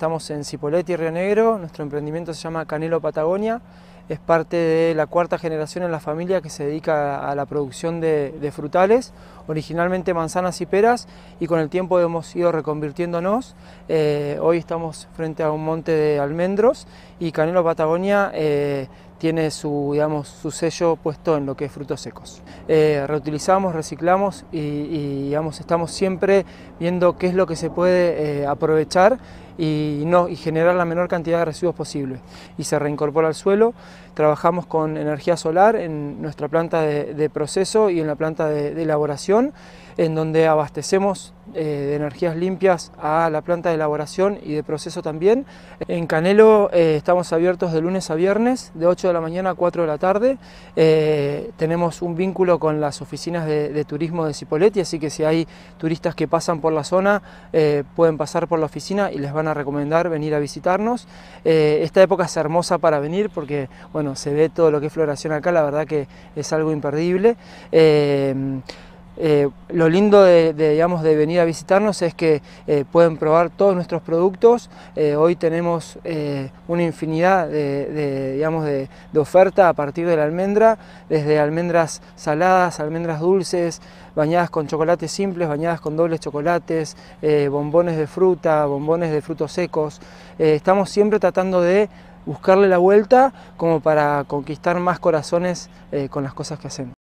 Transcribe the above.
Estamos en Cipolletti, Río Negro. Nuestro emprendimiento se llama Canelo Patagonia es parte de la cuarta generación en la familia que se dedica a la producción de, frutales, originalmente manzanas y peras, y con el tiempo hemos ido reconvirtiéndonos. Eh, hoy estamos frente a un monte de almendros y Canelo Patagonia eh, tiene su, digamos, su sello puesto en lo que es frutos secos. Eh, reutilizamos, reciclamos y, estamos siempre viendo qué es lo que se puede aprovechar y, no, y generar la menor cantidad de residuos posible. Y se reincorpora al suelo Trabajamos con energía solar en nuestra planta de, proceso y en la planta de elaboración, en donde abastecemos eh, de energías limpias a la planta de elaboración y de proceso también. En Canelo eh, estamos abiertos de lunes a viernes, de 8 de la mañana a 4 de la tarde. Eh, tenemos un vínculo con las oficinas de, turismo de Cipoletti, así que si hay turistas que pasan por la zona, pueden pasar por la oficina y les van a recomendar venir a visitarnos. esta época es hermosa para venir porque bueno, se ve todo lo que es floración acá, la verdad que es algo imperdible. Eh, lo lindo de, digamos, de venir a visitarnos es que eh, pueden probar todos nuestros productos. Eh, hoy tenemos una infinidad de, de digamos, de, oferta a partir de la almendra, desde almendras saladas, almendras dulces, bañadas con chocolates simples, bañadas con dobles chocolates, bombones de fruta, bombones de frutos secos. estamos siempre tratando de buscarle la vuelta como para conquistar más corazones con las cosas que hacemos.